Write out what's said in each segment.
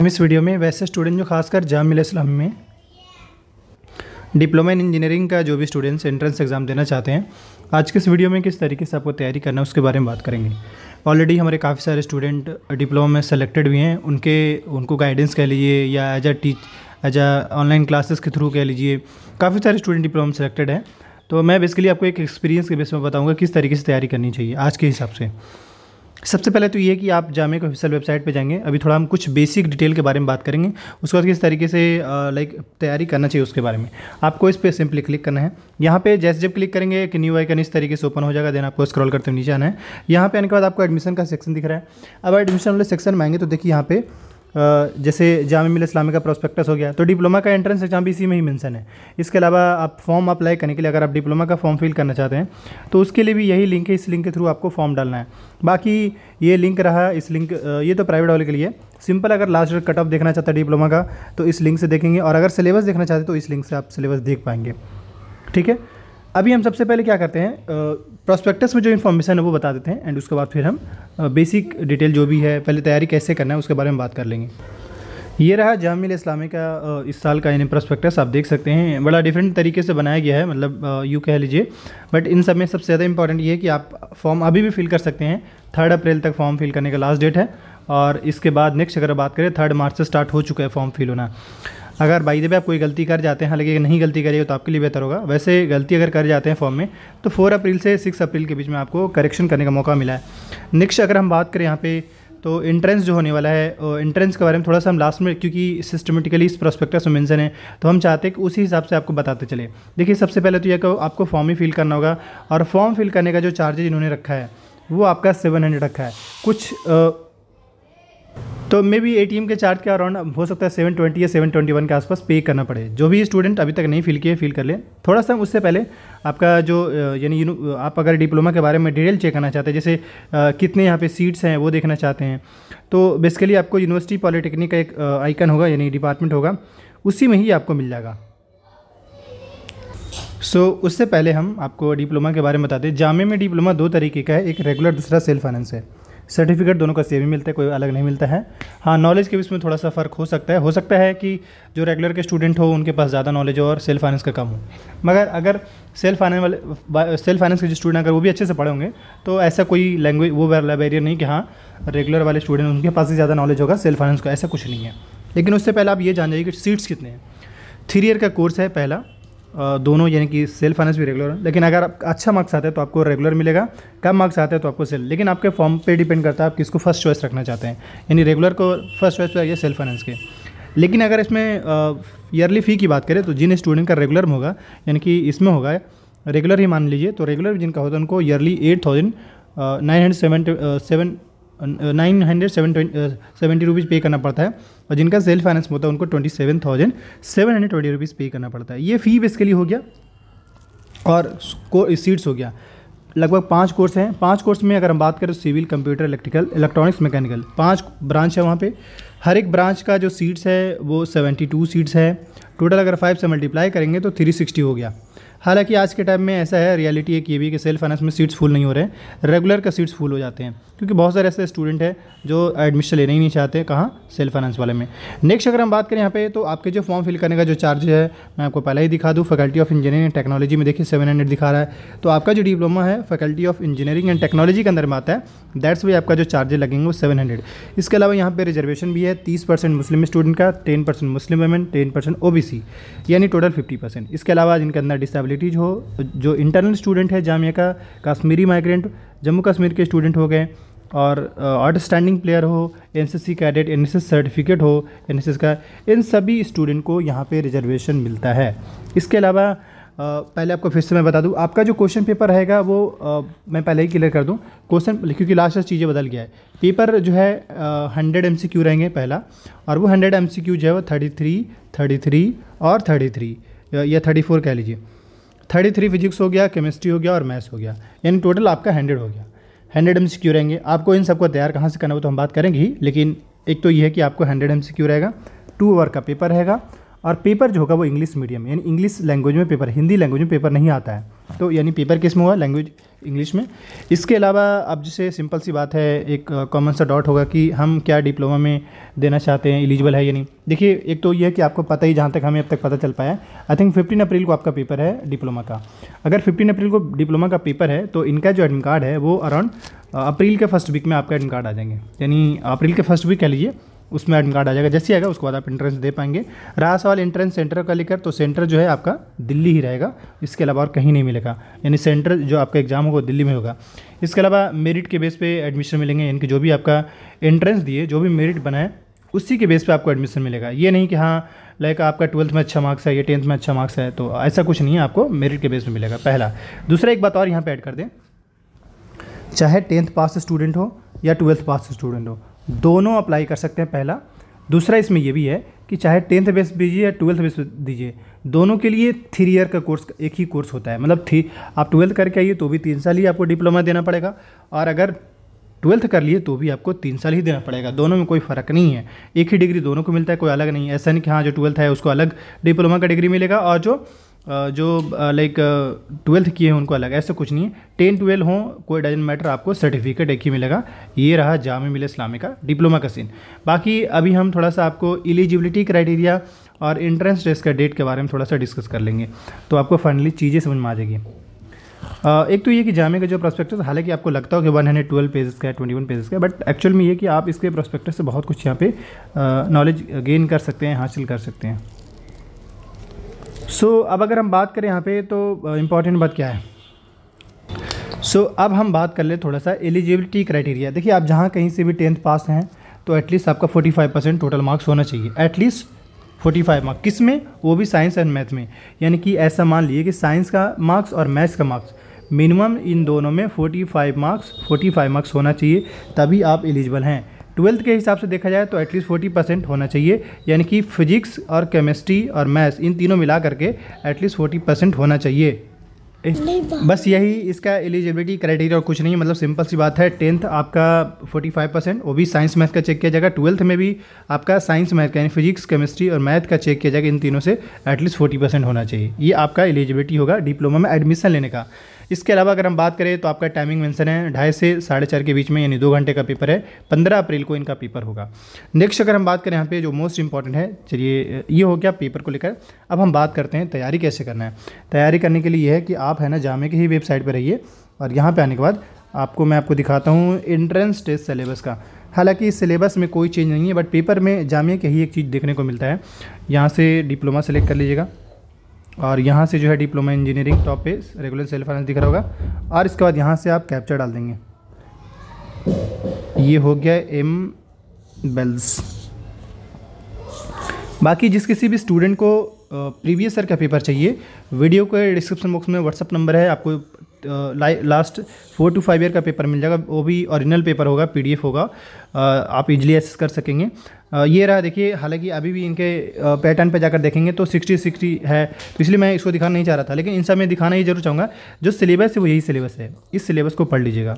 हम इस वीडियो में वैसे स्टूडेंट जो खासकर जामिल इस्लामी में डिप्लोमा इन इंजीनियरिंग का जो भी स्टूडेंट्स एंट्रेंस एग्ज़ाम देना चाहते हैं आज के इस वीडियो में किस तरीके से आपको तैयारी करना है उसके बारे में बात करेंगे ऑलरेडी हमारे काफ़ी सारे स्टूडेंट डिप्लोमा में सेलेक्टेड भी हैं उनके उनको गाइडेंस कह लीजिए या as a teach as a online classes के थ्रू कह लीजिए काफ़ी सारे स्टूडेंट डिप्लोमा सेलेक्टेड हैं तो मैं बेसिकली आपको एक एक्सपीरियंस के बेस में बताऊँगा किस तरीके से तैयारी करनी चाहिए आज के हिसाब से सबसे पहले तो ये कि आप जामे को ऑफिशियल वेबसाइट पे जाएंगे अभी थोड़ा हम कुछ बेसिक डिटेल के बारे में बात करेंगे उसके बाद किस तरीके से लाइक तैयारी करना चाहिए उसके बारे में आपको इस पर सिंपली क्लिक करना है यहाँ पे जैसे जब क्लिक करेंगे एक न्यू आइकन इस तरीके से ओपन हो जाएगा देन आपको स्क्रॉल करते हुए नीचे आना है यहाँ पे आने के बाद आपको एडमिशन का सेक्शन दिख रहा है अब एडमिशन वाले सेक्शन में आएंगे तो देखिए यहाँ पर जैसे जाम मिल इस्लामी का प्रोस्पेक्टस हो गया तो डिप्लोमा का एंट्रेंस एग्जाम भी इसी में ही मेंशन है इसके अलावा आप फॉर्म अप्लाई करने के लिए अगर आप डिप्लोमा का फॉर्म फिल करना चाहते हैं तो उसके लिए भी यही लिंक है इस लिंक के थ्रू आपको फॉर्म डालना है बाकी ये लिंक रहा इस लिंक ये तो प्राइवेट वाले के लिए सिंपल अगर लास्ट कट ऑफ देखना चाहता है डिप्लोमा का तो इस लिंक से देखेंगे और अगर सिलेबस देखना चाहते तो इस लिंक से आप सिलेबस देख पाएंगे ठीक है अभी हम सबसे पहले क्या करते हैं प्रोस्पेक्टस में जो इन्फॉर्मेशन है वो बता देते हैं एंड उसके बाद फिर हम बेसिक डिटेल जो भी है पहले तैयारी कैसे करना है उसके बारे में बात कर लेंगे ये रहा जामिल इस्लामी का इस साल का यानी प्रोस्पेक्टस आप देख सकते हैं बड़ा डिफरेंट तरीके से बनाया गया है मतलब यू कह लीजिए बट इन सब में सबसे ज़्यादा इंपॉर्टेंट ये है कि आप फॉर्म अभी भी फिल कर सकते हैं थर्ड अप्रैल तक फॉर्म फिल करने का लास्ट डेट है और इसके बाद नेक्स्ट अगर बात करें थर्ड मार्च से स्टार्ट हो चुका है फॉर्म फिल होना अगर बाई दे आप कोई गलती कर जाते हैं हालांकि नहीं गलती करिए तो आपके लिए बेहतर होगा वैसे गलती अगर कर जाते हैं फॉर्म में तो फोर अप्रैल से सिक्स अप्रैल के बीच में आपको करेक्शन करने का मौका मिला है नेक्स्ट अगर हम बात करें यहाँ पर तो इंट्रेंस जो होने वाला है इंट्रेंस के बारे में थोड़ा सा हम लास्ट में क्योंकि सिस्टमेटिकली इस प्रोस्पेक्टस में मेंशन है तो हम चाहते हैं कि उसी हिसाब से आपको बताते चले देखिए सबसे पहले तो यह आपको फॉर्म ही फिल करना होगा और फॉर्म फिल करने का जो चार्जेज इन्होंने रखा है वो आपका सेवन हंड्रेड रखा है कुछ तो मे बी ए के चार्ज के अराउंड हो सकता है सेवन ट्वेंटी या सेवन ट्वेंटी वन के आसपास पे करना पड़े जो भी स्टूडेंट अभी तक नहीं फिल किए फिल कर ले थोड़ा सा उससे पहले आपका जो यानी आप अगर डिप्लोमा के बारे में डिटेल चेक करना चाहते हैं जैसे आ, कितने यहाँ पे सीट्स हैं वो देखना चाहते हैं तो बेसिकली आपको यूनिवर्सिटी पॉलिटेक्निक का एक आइकन होगा यानी डिपार्टमेंट होगा उसी में ही आपको मिल जाएगा सो so, उससे पहले हम आपको डिप्लोमा के बारे में बताते हैं जामे में डिप्लोमा दो तरीके का है एक रेगुलर दूसरा सेल्फ फाइनेंस है सर्टिफिकेट दोनों का सेम ही मिलता है कोई अलग नहीं मिलता है हाँ नॉलेज के बीच में थोड़ा सा फ़र्क हो सकता है हो सकता है कि जो रेगुलर के स्टूडेंट हो उनके पास ज़्यादा नॉलेज हो और सेल्फ फाइनेंस का कम हो मगर अगर सेल्फ फाइनेंस वाले सेल्फ फाइनेंस के जो स्टूडेंट अगर वो भी अच्छे से पढ़े होंगे तो ऐसा कोई लैंग्वेज वो बैरियर नहीं कि हाँ रेगुलर वाले स्टूडेंट उनके पास ही ज़्यादा नॉलेज होगा सेल्फ फाइनेंस का ऐसा कुछ नहीं है लेकिन उससे पहले आप ये जान जाइए कि सीट्स कितने हैं थ्री ईयर का कोर्स है पहला दोनों यानी कि सेल फाइनेंस भी रेगुलर लेकिन अगर आप अच्छा मार्क्स आते हैं तो आपको रेगुलर मिलेगा कम मार्क्स आते हैं तो आपको सेल लेकिन आपके फॉर्म पे डिपेंड करता है आप किसको फर्स्ट चॉइस रखना चाहते हैं यानी रेगुलर को फर्स्ट चॉइस पर आइए सेल फाइनेंस के लेकिन अगर इसमें ईयरली फ़ी की बात करें तो जिन स्टूडेंट का रेगुलर होगा यानी कि इसमें होगा रेगुलर ही मान लीजिए तो रेगुलर जिनका होता है उनको yearly eight thousand nine hundred seven nine hundred seven seventy rupees pay करना पड़ता है और जिनका सेल्फ फाइनेंस होता है उनको twenty seven thousand seven hundred twenty rupees pay करना पड़ता है ये फ़ी बेसिकली हो गया और सीट्स हो गया लगभग पाँच कोर्स हैं पाँच कोर्स में अगर हम बात करें civil computer electrical electronics mechanical पाँच ब्रांच है वहाँ पे हर एक ब्रांच का जो सीट्स है वो टू सीट्स है टोटल अगर फाइव से मल्टीप्लाई करेंगे तो सिक्सटी हो गया हालांकि आज के टाइम में ऐसा है रियलिटी है कि भी कि सेल्फ फाइनेंस में सीट्स फुल नहीं हो रहे हैं रेगुलर का सीट्स फुल हो जाते हैं क्योंकि बहुत सारे ऐसे स्टूडेंट हैं जो एडमिशन लेने ही नहीं चाहते कहाँ सेल्फ फाइनेंस वाले में नेक्स्ट अगर हम बात करें यहाँ पे तो आपके जो फॉर्म फिल करने का जो चार्ज है मैं आपको पहले ही दिखा दूँ faculty of engineering and technology में देखिए सेवन हंड्रेड दिखा रहा है तो आपका जो डिप्लोमा है faculty of engineering and technology के अंदर में आता है दैट्स वे आपका जो चार्जेज लगेंगे वो सेवन हंड्रेड इसके अलावा यहाँ पर रिजर्वेशन भी है तीस परसेंट मुस्लिम स्टूडेंट का टेन परसेंट मुस्लिम वेमेन टेन परसेंट ओ यानी टोटल फिफ्टी परसेंट इसके अलावा जिनके अंदर डिसेबल डिसेबिलिटीज़ हो जो इंटरनल स्टूडेंट है जामिया का कश्मीरी माइग्रेंट जम्मू कश्मीर के स्टूडेंट हो गए और आउटस्टैंडिंग प्लेयर हो N C C cadet N S S certificate हो एन एस एस का इन सभी स्टूडेंट को यहाँ पे रिजर्वेशन मिलता है इसके अलावा पहले आपको फिर से मैं बता दूँ आपका जो क्वेश्चन पेपर रहेगा वो आ, मैं पहले ही क्लियर कर दूँ क्वेश्चन क्योंकि लास्ट लास्ट चीज़ें बदल गया है पेपर जो है हंड्रेड एम सी क्यू रहेंगे पहला और वो हंड्रेड एम सी क्यू जो है वो थर्टी थ्री थर्टी थ्री और थर्टी थ्री या थर्टी फोर कह लीजिए थर्टी थ्री फिजिक्स हो गया केमिस्ट्री हो गया और मैथ्स हो गया यानी टोटल आपका हंड्रेड हो गया हंड्रेड एम क्यू रहेंगे आपको इन सबको तैयार कहाँ से करना हो तो हम बात करेंगे ही लेकिन एक तो ये है कि आपको हंड्रेड एम क्यू रहेगा टू आवर का पेपर रहेगा और पेपर जो होगा वो इंग्लिश मीडियम यानी इंग्लिश लैंग्वेज में पेपर हिंदी लैंग्वेज में पेपर नहीं आता है तो यानी पेपर किस में हुआ लैंग्वेज इंग्लिश में इसके अलावा अब जैसे सिंपल सी बात है एक कॉमन सा डॉट होगा कि हम क्या डिप्लोमा में देना चाहते हैं एलिजिबल है या नहीं देखिए एक तो ये है कि आपको पता ही जहाँ तक हमें अब तक पता चल पाया आई थिंक फिफ्टीन अप्रैल को आपका पेपर है डिप्लोमा का अगर फिफ्टीन अप्रैल को डिप्लोमा का पेपर है तो इनका जो एडमिट कार्ड है वो अराउंड अप्रैल के फर्स्ट वीक में आपका एडमिट कार्ड आ जाएंगे यानी अप्रैल के फर्स्ट वीक कह लीजिए उसमें एडमिट कार्ड आ जाएगा जैसे आएगा उसके बाद आप एंट्रेंस दे पाएंगे रहा सवाल एंट्रेंस सेंटर का लेकर तो सेंटर जो है आपका दिल्ली ही रहेगा इसके अलावा और कहीं नहीं मिलेगा यानी सेंटर जो आपका एग्ज़ाम होगा दिल्ली में होगा इसके अलावा मेरिट के बेस पे एडमिशन मिलेंगे यानी कि जो भी आपका एंट्रेंस दिए जो भी मेरिट बनाए उसी के बेस पर आपको एडमिशन मिलेगा ये नहीं कि हाँ लाइक आपका ट्वेल्थ में अच्छा मार्क्स है या टेंथ में अच्छा मार्क्स है तो ऐसा कुछ नहीं है आपको मेरिट के बेस पर मिलेगा पहला दूसरा एक बात और यहाँ पर ऐड कर दें चाहे टेंथ पास स्टूडेंट हो या ट्वेल्थ पास स्टूडेंट हो दोनों अप्लाई कर सकते हैं पहला दूसरा इसमें यह भी है कि चाहे टेंथ बेस दीजिए या ट्वेल्थ बेस दीजिए दोनों के लिए थ्री ईयर का कोर्स एक ही कोर्स होता है मतलब थ्री आप ट्वेल्थ करके आइए तो भी तीन साल ही आपको डिप्लोमा देना पड़ेगा और अगर ट्वेल्थ कर लिए तो भी आपको तीन साल ही देना पड़ेगा दोनों में कोई फ़र्क नहीं है एक ही डिग्री दोनों को मिलता है कोई अलग नहीं है ऐसा नहीं कि हाँ जो ट्वेल्थ है उसको अलग डिप्लोमा का डिग्री मिलेगा और जो जो लाइक ट्वेल्थ किए हैं उनको अलग ऐसा कुछ नहीं है टेन ट्वेल्व हों कोई डजेंट मैटर आपको सर्टिफिकेट एक ही मिलेगा ये रहा जाम मिल इस्लामी का डिप्लोमा का सीन बाकी अभी हम थोड़ा सा आपको एलिजिबिलिटी क्राइटेरिया और इंट्रेंस टेस्ट का डेट के बारे में थोड़ा सा डिस्कस कर लेंगे तो आपको फाइनली चीज़ें समझ में आ जाएगी एक तो ये कि जामे का जो प्रोस्पेक्टस हालांकि आपको लगता हो कि वन हंड्रेड ट्वेल्व पेजेस का है ट्वेंटी वन पेजेस का बट एक्चुअल में ये कि आप इसके प्रोस्पेक्टस से बहुत कुछ यहाँ पे नॉलेज गेन कर सकते हैं हासिल कर सकते हैं सो so, अब अगर हम बात करें यहाँ पे तो इम्पॉर्टेंट बात क्या है सो so, अब हम बात कर ले थोड़ा सा एलिजिबिलिटी क्राइटेरिया देखिए आप जहाँ कहीं से भी टेंथ पास हैं तो एटलीस्ट आपका 45 परसेंट टोटल मार्क्स होना चाहिए एटलीस्ट 45 मार्क्स किस में वो भी साइंस एंड मैथ में यानी कि ऐसा मान लीजिए कि साइंस का मार्क्स और मैथ्स का मार्क्स मिनिमम इन दोनों में 45 मार्क्स 45 मार्क्स होना चाहिए तभी आप एलिजिबल हैं ट्वेल्थ के हिसाब से देखा जाए तो एटलीस्ट फोर्टी परसेंट होना चाहिए यानी कि फिजिक्स और केमिस्ट्री और मैथ्स इन तीनों मिला करके एटलीस्ट फोर्टी परसेंट होना चाहिए बस यही इसका एलिजिबिलिटी क्राइटेरिया और कुछ नहीं है मतलब सिंपल सी बात है टेंथ आपका फाइव परसेंट वो भी साइंस मैथ का चेक किया जाएगा ट्वेल्थ में भी आपका साइंस मैथ का यानी फिजिक्स केमिस्ट्री और मैथ का चेक किया जाएगा इन तीनों से एटलीस्ट फोर्टी परसेंट होना चाहिए ये आपका एलिजिबिलिटी होगा डिप्लोमा में एडमिशन लेने का इसके अलावा अगर हम बात करें तो आपका टाइमिंग मैंसन है ढाई से साढ़े चार के बीच में यानी दो घंटे का पेपर है पंद्रह अप्रैल को इनका पेपर होगा नेक्स्ट अगर हम बात करें यहाँ पे जो मोस्ट इंपॉर्टेंट है चलिए ये हो गया पेपर को लेकर अब हम बात करते हैं तैयारी कैसे करना है तैयारी करने के लिए यह है कि आप है ना जामे की ही वेबसाइट पर रहिए और यहाँ पर आने के बाद आपको मैं आपको दिखाता हूँ एंट्रेंस टेस्ट सिलेबस का हालांकि इस सिलेबस में कोई चेंज नहीं है बट पेपर में जामिया के ही एक चीज़ देखने को मिलता है यहाँ से डिप्लोमा सेलेक्ट कर लीजिएगा और यहाँ से जो है डिप्लोमा इंजीनियरिंग टॉप पे रेगुलर सेल फाइनेंस दिख रहा होगा और इसके बाद यहाँ से आप कैप्चर डाल देंगे ये हो गया एम बेल्स बाकी जिस किसी भी स्टूडेंट को प्रीवियस ईयर का पेपर चाहिए वीडियो के डिस्क्रिप्शन बॉक्स में व्हाट्सअप नंबर है आपको last four two five year का पेपर मिल जाएगा वो भी ओरिजिनल पेपर होगा पीडीएफ होगा आप इजीली एक्सेस कर सकेंगे ये रहा देखिए हालांकि अभी भी इनके पैटर्न पे जाकर देखेंगे तो सिक्सटी सिक्सटी है तो इसलिए मैं इसको दिखाना नहीं चाह रहा था लेकिन इन सब मैं दिखाना ही जरूर चाहूँगा जो सिलेबस है वो यही सिलेबस है इस सिलेबस को पढ़ लीजिएगा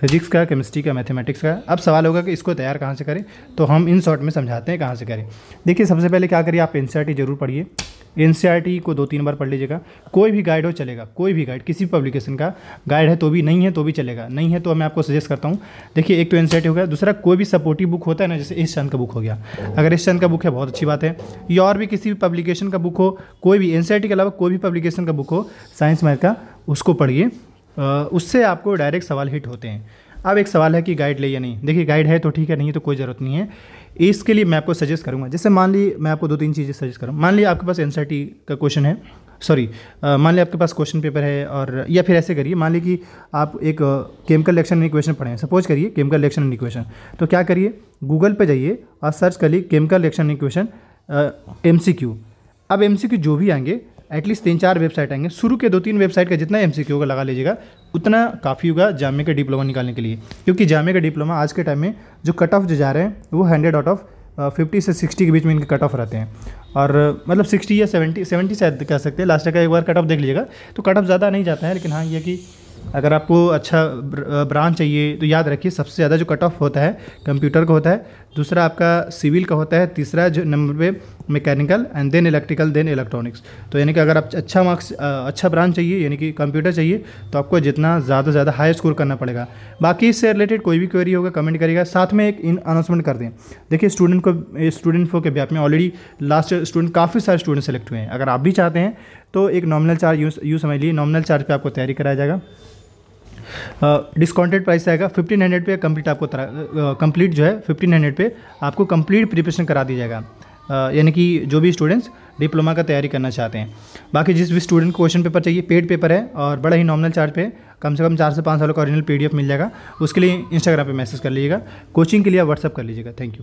फिजिक्स का केमिस्ट्री का मैथमेटिक्स का अब सवाल होगा कि इसको तैयार कहाँ से करें तो हम इन शॉर्ट में समझाते हैं कहाँ से करें देखिए सबसे पहले क्या करिए आप एन सी जरूर पढ़िए एन e को दो तीन बार पढ़ लीजिएगा कोई भी गाइड हो चलेगा कोई भी गाइड किसी भी पब्लिकेशन का गाइड है तो भी नहीं है तो भी चलेगा नहीं है तो मैं आपको सजेस्ट करता हूँ देखिए एक तो एन e हो गया दूसरा कोई भी सपोर्टिव बुक होता है ना जैसे एस चंद का बुक हो गया अगर एस चंद का बुक है बहुत अच्छी बात है या और भी किसी भी पब्लिकेशन का बुक हो कोई भी एन e के अलावा कोई भी पब्लिकेशन का बुक हो साइंस मैथ का उसको पढ़िए उससे आपको डायरेक्ट सवाल हिट होते हैं अब एक सवाल है कि गाइड ले या नहीं देखिए गाइड है तो ठीक है नहीं तो कोई ज़रूरत नहीं है इसके लिए मैं आपको सजेस्ट करूँगा जैसे मान ली मैं आपको दो तीन चीज़ें सजेस्ट करूँ मान ली आपके पास एन का क्वेश्चन है सॉरी मान ली आपके पास क्वेश्चन पेपर है और या फिर ऐसे करिए मान ली कि आप एक केमिकल रिएक्शन एंड इक्वेशन पढ़े हैं सपोज करिए केमिकल रिएक्शन एंड इक्वेशन तो क्या करिए गूगल पर जाइए और सर्च करिए केमिकल रिएक्शन इक्वेशन एम अब एम जो भी आएंगे एटलीस्ट तीन चार वेबसाइट आएंगे शुरू के दो तीन वेबसाइट का जितना एम सी होगा लगा लीजिएगा उतना काफ़ी होगा जामे का डिप्लोमा निकालने के लिए क्योंकि जामे का डिप्लोमा आज के टाइम में जो कट ऑफ जो जा रहे हैं वो हंड्रेड आउट ऑफ फिफ्टी से सिक्सटी के बीच में इनके कट ऑफ रहते हैं और मतलब सिक्सटी या सेवेंटी सेवेंटी शायद कह सकते हैं लास्ट का एक बार कट ऑफ देख लीजिएगा तो कट ऑफ ज़्यादा नहीं जाता है लेकिन हाँ ये कि अगर आपको अच्छा ब्रांच चाहिए तो याद रखिए सबसे ज़्यादा जो कट ऑफ होता है कंप्यूटर का होता है दूसरा आपका सिविल का होता है तीसरा जो नंबर पे mechanical and then electrical then electronics तो यानी कि अगर आप अच्छा मार्क्स अच्छा ब्रांच चाहिए यानी कि कंप्यूटर चाहिए तो आपको जितना ज़्यादा से ज़्यादा हाई स्कोर करना पड़ेगा बाकी इससे रिलेटेड कोई भी क्वेरी होगा कमेंट करेगा साथ में एक अनाउंसमेंट कर दें देखिए स्टूडेंट को स्टूडेंट फो के व्याप में ऑलरेडी लास्ट स्टूडेंट काफ़ी सारे स्टूडेंट सेलेक्ट हुए हैं अगर आप भी चाहते हैं तो एक नॉमिनल चार्ज यू समझ लीजिए नॉमिनल चार्ज पर आपको तैयारी कराया जाएगा डिस्काउंटेड प्राइस आएगा फिफ्टीन हंड्रेड पे कंप्लीट आपको कंप्लीट uh, जो है फिफ्टीन हंड्रेड पे आपको कंप्लीट प्रिपरेशन करा दी जाएगा यानी कि जो भी स्टूडेंट्स डिप्लोमा का तैयारी करना चाहते हैं बाकी जिस भी स्टूडेंट को क्वेश्चन पेपर चाहिए पेड पेपर है और बड़ा ही नॉमिनल चार्ज पे कम से कम चार से पाँच सालों का ओरिजिनल पीडीएफ मिल जाएगा उसके लिए इंस्टाग्राम पे मैसेज कर लीजिएगा कोचिंग के लिए व्हाट्सअप कर लीजिएगा थैंक यू